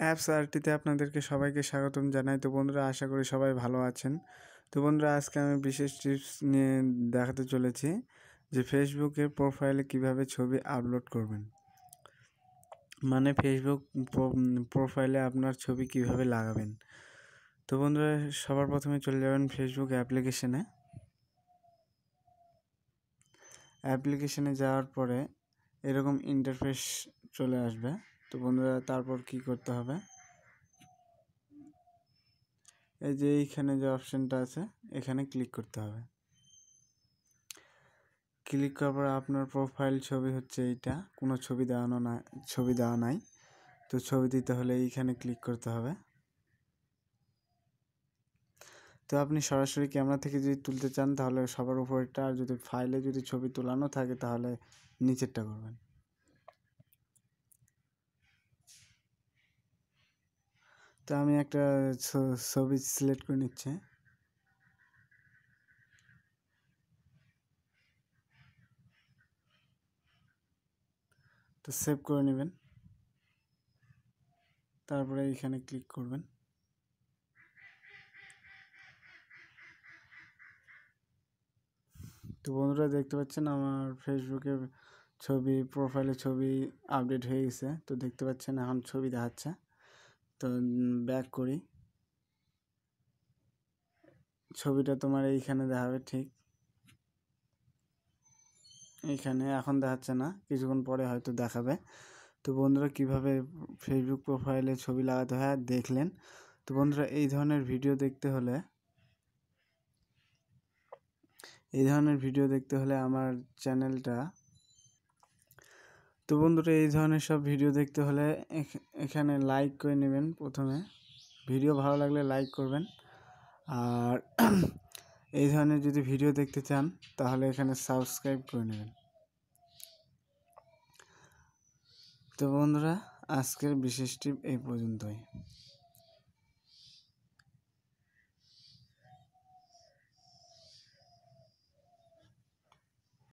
apps আরটিতে আপনাদেরকে সবাইকে স্বাগতম জানাই তো বন্ধুরা আশা করি সবাই ভালো আছেন তো বন্ধুরা আজকে আমি বিশেষ টিপস নিয়ে দেখাতে চলেছি যে ফেসবুকের প্রোফাইলে কিভাবে ছবি আপলোড করবেন মানে ফেসবুক প্রোফাইলে আপনার ছবি কিভাবে লাগাবেন তো বন্ধুরা সবার প্রথমে চলে যাবেন ফেসবুক অ্যাপ্লিকেশানে অ্যাপ্লিকেশানে যাওয়ার পরে এরকম ইন্টারফেস চলে আসবে তো বন্ধুরা তারপর কি করতে হবে এই যে এইখানে যে অপশানটা আছে এখানে ক্লিক করতে হবে ক্লিক করার পর আপনার প্রোফাইল ছবি হচ্ছে এইটা কোনো ছবি দেওয়ানো না ছবি দেওয়া নাই তো ছবি দিতে হলে এইখানে ক্লিক করতে হবে তো আপনি সরাসরি ক্যামেরা থেকে যদি তুলতে চান তাহলে সবার উপরেরটা আর যদি ফাইলে যদি ছবি তোলানো থাকে তাহলে নিচেরটা করবেন তো আমি একটা ছবি সিলেক্ট করে নিচ্ছি তো সেভ করে নেবেন তারপরে এখানে ক্লিক করবেন তো বন্ধুরা দেখতে পাচ্ছেন আমার ফেসবুকে ছবি প্রোফাইলে ছবি আপডেট হয়ে গেছে তো দেখতে পাচ্ছেন এখন ছবি দেখাচ্ছে তো ব্যাক করি ছবিটা তোমার এইখানে দেখাবে ঠিক এইখানে এখন দেখাচ্ছে না কিছুক্ষণ পরে হয়তো দেখাবে তো বন্ধুরা কিভাবে ফেসবুক প্রোফাইলে ছবি লাগাতে হয় দেখলেন তো বন্ধুরা এই ধরনের ভিডিও দেখতে হলে এই ধরনের ভিডিও দেখতে হলে আমার চ্যানেলটা তো বন্ধুরা এই ধরনের সব ভিডিও দেখতে হলে এখানে লাইক করে নেবেন প্রথমে ভিডিও ভালো লাগলে লাইক করবেন আর এই ধরনের যদি ভিডিও দেখতে চান তাহলে এখানে সাবস্ক্রাইব করে নেবেন তো বন্ধুরা আজকের বিশেষটি এই পর্যন্তই